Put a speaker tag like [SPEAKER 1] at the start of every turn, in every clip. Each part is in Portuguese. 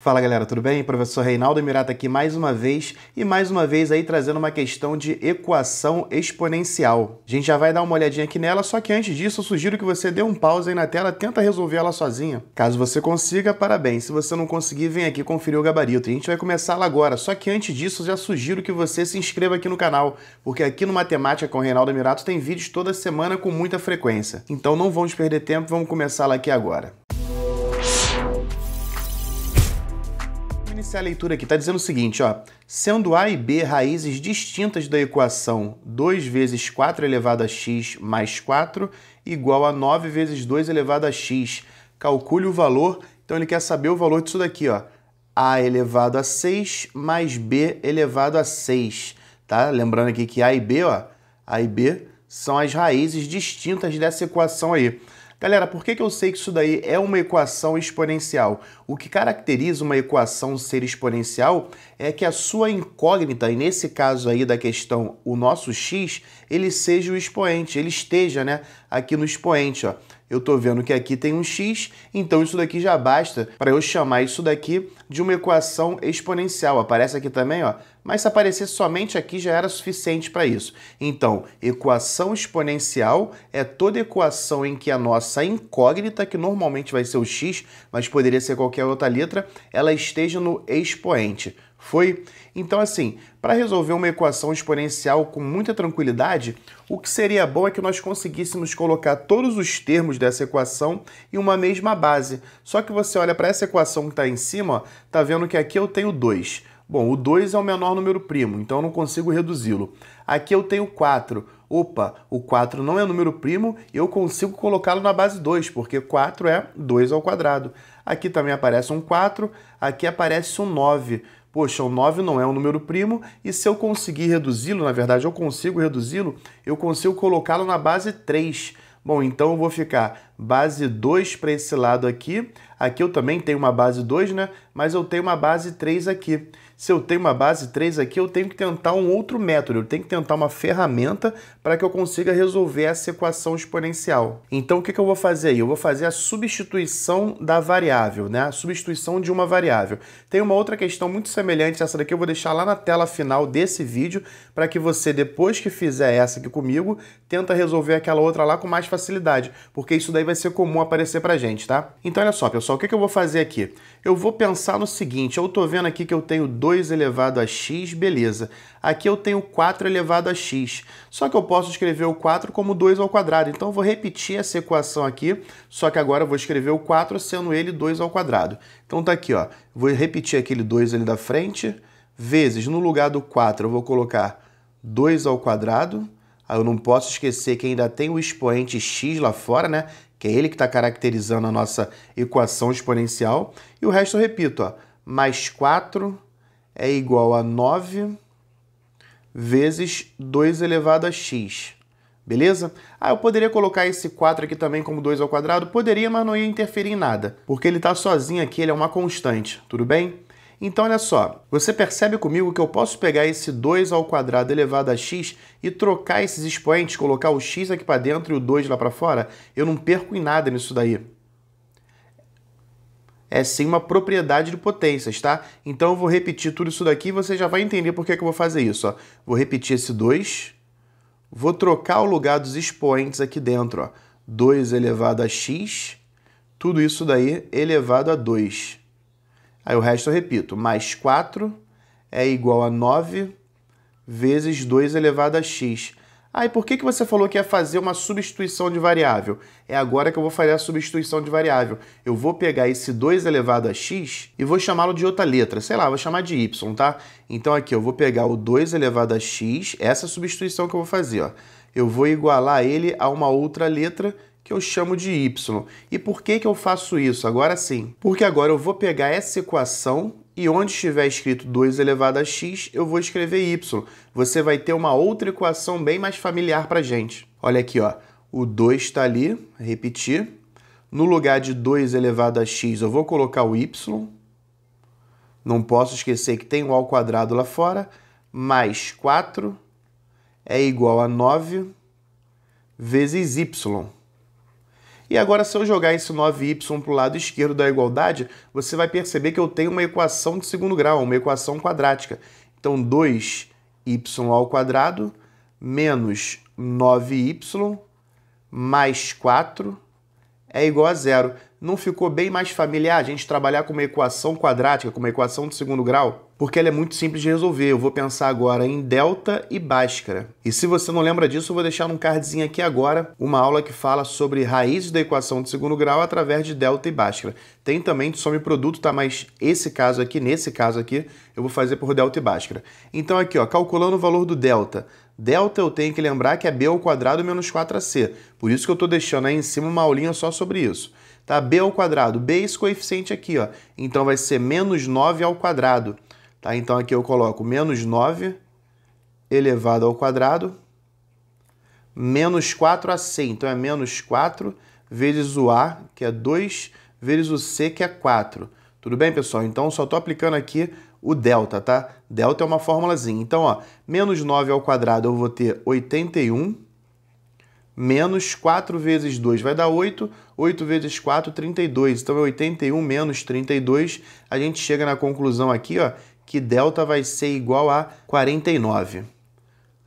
[SPEAKER 1] Fala galera, tudo bem? Professor Reinaldo Mirata aqui mais uma vez e mais uma vez aí trazendo uma questão de equação exponencial. A gente já vai dar uma olhadinha aqui nela, só que antes disso eu sugiro que você dê um pause aí na tela, tenta resolver ela sozinha. Caso você consiga, parabéns. Se você não conseguir, vem aqui conferir o gabarito. A gente vai começar lá agora, só que antes disso eu já sugiro que você se inscreva aqui no canal, porque aqui no Matemática com Reinaldo Mirato tem vídeos toda semana com muita frequência. Então não vamos perder tempo, vamos começar lá aqui agora. iniciar é a leitura aqui. Está dizendo o seguinte, ó. Sendo A e B raízes distintas da equação 2 vezes 4 elevado a x mais 4 igual a 9 vezes 2 elevado a x. Calcule o valor. Então ele quer saber o valor disso daqui, ó. A elevado a 6 mais B elevado a 6. Tá? Lembrando aqui que A e B, ó. A e B são as raízes distintas dessa equação aí. Galera, por que, que eu sei que isso daí é uma equação exponencial? O que caracteriza uma equação ser exponencial é que a sua incógnita, e nesse caso aí da questão, o nosso x, ele seja o expoente, ele esteja né, aqui no expoente. Ó. Eu estou vendo que aqui tem um x, então isso daqui já basta para eu chamar isso daqui de uma equação exponencial. Aparece aqui também, ó. Mas se aparecer somente aqui já era suficiente para isso. Então, equação exponencial é toda equação em que a nossa incógnita, que normalmente vai ser o x, mas poderia ser qualquer outra letra, ela esteja no expoente. Foi? Então, assim, para resolver uma equação exponencial com muita tranquilidade, o que seria bom é que nós conseguíssemos colocar todos os termos dessa equação em uma mesma base. Só que você olha para essa equação que está em cima, está tá vendo que aqui eu tenho 2. Bom, o 2 é o menor número primo, então eu não consigo reduzi-lo. Aqui eu tenho 4. Opa, o 4 não é número primo, eu consigo colocá-lo na base 2, porque 4 é 2 ao quadrado. Aqui também aparece um 4, aqui aparece um 9. Poxa, o 9 não é um número primo, e se eu conseguir reduzi-lo, na verdade eu consigo reduzi-lo, eu consigo colocá-lo na base 3. Bom, então eu vou ficar base 2 para esse lado aqui. Aqui eu também tenho uma base 2, né? Mas eu tenho uma base 3 aqui se eu tenho uma base 3 aqui, eu tenho que tentar um outro método, eu tenho que tentar uma ferramenta para que eu consiga resolver essa equação exponencial. Então, o que, que eu vou fazer aí? Eu vou fazer a substituição da variável, né? A substituição de uma variável. Tem uma outra questão muito semelhante, essa daqui eu vou deixar lá na tela final desse vídeo, para que você, depois que fizer essa aqui comigo, tenta resolver aquela outra lá com mais facilidade, porque isso daí vai ser comum aparecer para gente, tá? Então, olha só, pessoal, o que, que eu vou fazer aqui? Eu vou pensar no seguinte, eu estou vendo aqui que eu tenho dois 2 elevado a x, beleza. Aqui eu tenho 4 elevado a x, só que eu posso escrever o 4 como 2 ao quadrado. Então eu vou repetir essa equação aqui, só que agora eu vou escrever o 4 sendo ele 2 ao quadrado. Então tá aqui, ó. Vou repetir aquele 2 ali da frente, vezes no lugar do 4 eu vou colocar 2 ao quadrado. Aí eu não posso esquecer que ainda tem o expoente x lá fora, né? Que é ele que está caracterizando a nossa equação exponencial. E o resto eu repito, ó, mais 4 é igual a 9 vezes 2 elevado a x. Beleza? Ah, eu poderia colocar esse 4 aqui também como 2 ao quadrado? Poderia, mas não ia interferir em nada, porque ele está sozinho aqui, ele é uma constante, tudo bem? Então, olha só, você percebe comigo que eu posso pegar esse 2 ao quadrado elevado a x e trocar esses expoentes, colocar o x aqui para dentro e o 2 lá para fora? Eu não perco em nada nisso daí é sim uma propriedade de potências, tá? Então eu vou repetir tudo isso daqui e você já vai entender por que, que eu vou fazer isso. Ó. Vou repetir esse 2, vou trocar o lugar dos expoentes aqui dentro. 2 elevado a x, tudo isso daí elevado a 2. Aí o resto eu repito, mais 4 é igual a 9 vezes 2 elevado a x. Ah, e por que, que você falou que ia fazer uma substituição de variável? É agora que eu vou fazer a substituição de variável. Eu vou pegar esse 2 elevado a x e vou chamá-lo de outra letra. Sei lá, vou chamar de y, tá? Então aqui eu vou pegar o 2 elevado a x, essa substituição que eu vou fazer, ó. Eu vou igualar ele a uma outra letra que eu chamo de y. E por que, que eu faço isso? Agora sim. Porque agora eu vou pegar essa equação e onde estiver escrito 2 elevado a x, eu vou escrever y. Você vai ter uma outra equação bem mais familiar para gente. Olha aqui, ó. o 2 está ali, repetir. No lugar de 2 elevado a x, eu vou colocar o y. Não posso esquecer que tem o ao quadrado lá fora. Mais 4 é igual a 9 vezes y. E agora, se eu jogar esse 9y para o lado esquerdo da igualdade, você vai perceber que eu tenho uma equação de segundo grau, uma equação quadrática. Então, 2y ao quadrado menos 9y mais 4 é igual a zero. Não ficou bem mais familiar a gente trabalhar com uma equação quadrática, com uma equação de segundo grau? Porque ela é muito simples de resolver. Eu vou pensar agora em delta e báscara. E se você não lembra disso, eu vou deixar num cardzinho aqui agora uma aula que fala sobre raízes da equação de segundo grau através de delta e báscara. Tem também de soma e produto, tá? Mas esse caso aqui, nesse caso aqui, eu vou fazer por delta e báscara. Então aqui, ó, calculando o valor do delta, Delta eu tenho que lembrar que é b ao quadrado menos 4ac. Por isso que eu estou deixando aí em cima uma aulinha só sobre isso. Tá? b ao quadrado, b é esse coeficiente aqui, ó. Então vai ser menos 9 ao quadrado. Tá? Então aqui eu coloco menos 9 elevado ao quadrado menos 4ac. Então é menos 4 vezes o a, que é 2, vezes o c, que é 4. Tudo bem, pessoal? Então só estou aplicando aqui o delta, tá? Delta é uma formulazinha. Então, ó, menos 9 ao quadrado eu vou ter 81, menos 4 vezes 2 vai dar 8, 8 vezes 4, 32. Então, é 81 menos 32. A gente chega na conclusão aqui, ó, que delta vai ser igual a 49.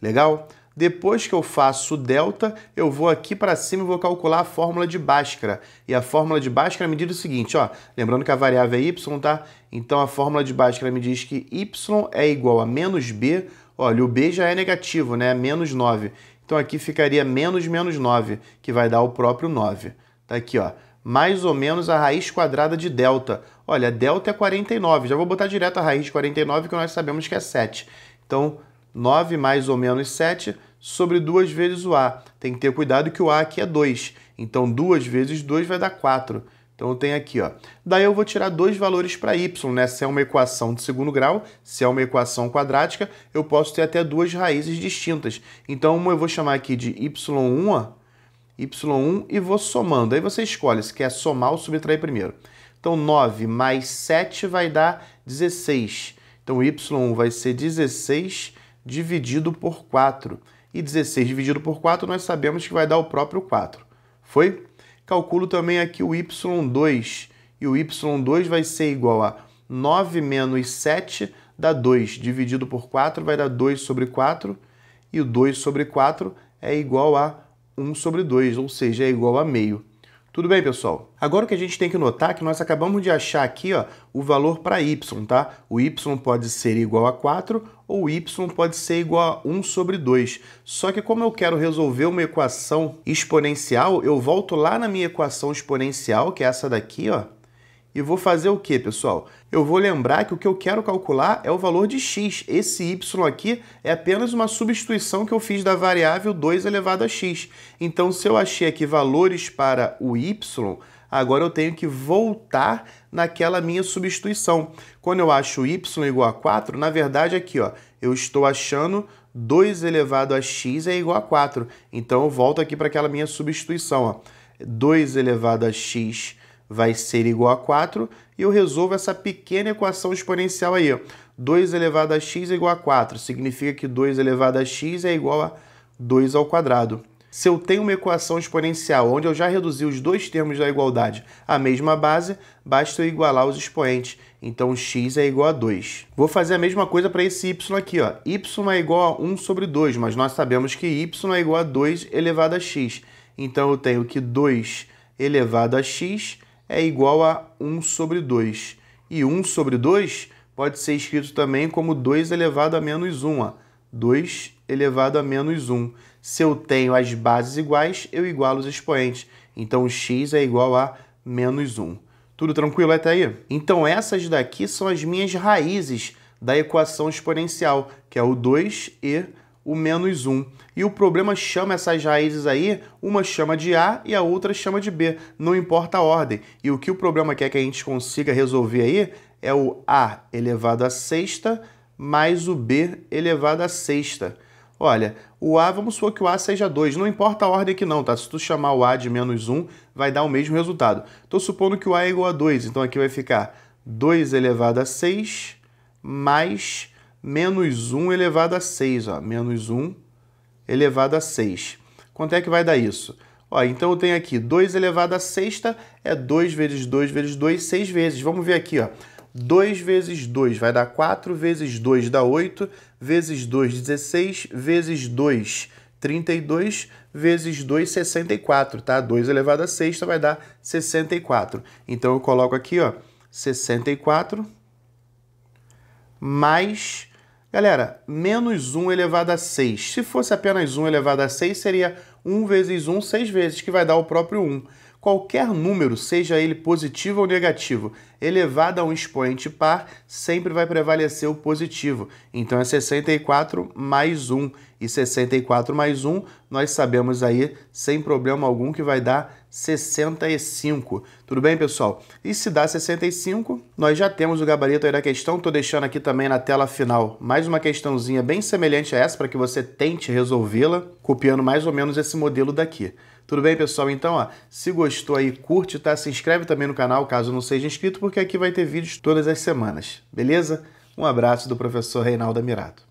[SPEAKER 1] Legal? Depois que eu faço o delta, eu vou aqui para cima e vou calcular a fórmula de Bhaskara. E a fórmula de Bhaskara me diz o seguinte, ó, lembrando que a variável é y, tá? Então a fórmula de Bhaskara me diz que y é igual a menos b, olha, o b já é negativo, né? Menos 9. Então aqui ficaria menos menos 9, que vai dar o próprio 9. Tá aqui, ó mais ou menos a raiz quadrada de delta. Olha, delta é 49, já vou botar direto a raiz de 49, que nós sabemos que é 7. Então, 9 mais ou menos 7 sobre 2 vezes o A. Tem que ter cuidado que o A aqui é 2. Então, 2 vezes 2 vai dar 4. Então, eu tenho aqui, ó. Daí eu vou tirar dois valores para y, né? Se é uma equação de segundo grau, se é uma equação quadrática, eu posso ter até duas raízes distintas. Então, uma eu vou chamar aqui de y1, ó, y1 e vou somando. Aí você escolhe se quer somar ou subtrair primeiro. Então, 9 mais 7 vai dar 16. Então, y1 vai ser 16 dividido por 4. E 16 dividido por 4 nós sabemos que vai dar o próprio 4. Foi? Calculo também aqui o y2. E o y2 vai ser igual a 9 menos 7 dá 2. Dividido por 4 vai dar 2 sobre 4. E o 2 sobre 4 é igual a 1 sobre 2, ou seja, é igual a meio. Tudo bem, pessoal? Agora o que a gente tem que notar é que nós acabamos de achar aqui ó, o valor para y, tá? O y pode ser igual a 4 ou y pode ser igual a 1 sobre 2. Só que como eu quero resolver uma equação exponencial, eu volto lá na minha equação exponencial, que é essa daqui, ó, e vou fazer o que, pessoal? Eu vou lembrar que o que eu quero calcular é o valor de x. Esse y aqui é apenas uma substituição que eu fiz da variável 2 elevado a x. Então, se eu achei aqui valores para o y, agora eu tenho que voltar naquela minha substituição. Quando eu acho y igual a 4, na verdade aqui, ó, eu estou achando 2 elevado a x é igual a 4. Então, eu volto aqui para aquela minha substituição, ó. 2 elevado a x vai ser igual a 4 e eu resolvo essa pequena equação exponencial aí. 2 elevado a x é igual a 4, significa que 2 elevado a x é igual a 2 ao quadrado. Se eu tenho uma equação exponencial onde eu já reduzi os dois termos da igualdade à mesma base, basta eu igualar os expoentes. Então x é igual a 2. Vou fazer a mesma coisa para esse y aqui. Ó. y é igual a 1 sobre 2, mas nós sabemos que y é igual a 2 elevado a x. Então eu tenho que 2 elevado a x é igual a 1 sobre 2. E 1 sobre 2 pode ser escrito também como 2 elevado a menos 1. Ó. 2 elevado a menos 1. Se eu tenho as bases iguais, eu igualo os expoentes. Então, x é igual a menos 1. Tudo tranquilo até aí? Então, essas daqui são as minhas raízes da equação exponencial, que é o 2 e o menos 1. E o problema chama essas raízes aí, uma chama de A e a outra chama de B, não importa a ordem. E o que o problema quer que a gente consiga resolver aí é o A elevado à sexta mais o B elevado à sexta. Olha, o A, vamos supor que o A seja 2, não importa a ordem aqui não, tá? Se tu chamar o A de menos 1, vai dar o mesmo resultado. Estou supondo que o A é igual a 2, então aqui vai ficar 2 elevado a 6 mais menos 1 elevado a 6, ó, menos 1 elevado a 6. Quanto é que vai dar isso? Ó, então eu tenho aqui 2 elevado a sexta é 2 vezes 2 vezes 2, 6 vezes. Vamos ver aqui, ó. 2 vezes 2 vai dar 4, vezes 2 dá 8, vezes 2, 16, vezes 2, 32, vezes 2, 64, tá? 2 elevado a sexta vai dar 64. Então eu coloco aqui, ó, 64 mais Galera, menos 1 elevado a 6. Se fosse apenas 1 elevado a 6, seria 1 vezes 1, 6 vezes, que vai dar o próprio 1. Qualquer número, seja ele positivo ou negativo, elevado a um expoente par, sempre vai prevalecer o positivo. Então é 64 mais 1. E 64 mais 1, nós sabemos aí, sem problema algum, que vai dar 65. Tudo bem, pessoal? E se dá 65, nós já temos o gabarito aí da questão. Estou deixando aqui também na tela final mais uma questãozinha bem semelhante a essa para que você tente resolvê-la, copiando mais ou menos esse modelo daqui. Tudo bem, pessoal? Então, ó, se gostou aí, curte, tá? Se inscreve também no canal, caso não seja inscrito, porque aqui vai ter vídeos todas as semanas, beleza? Um abraço do professor Reinaldo Amirato.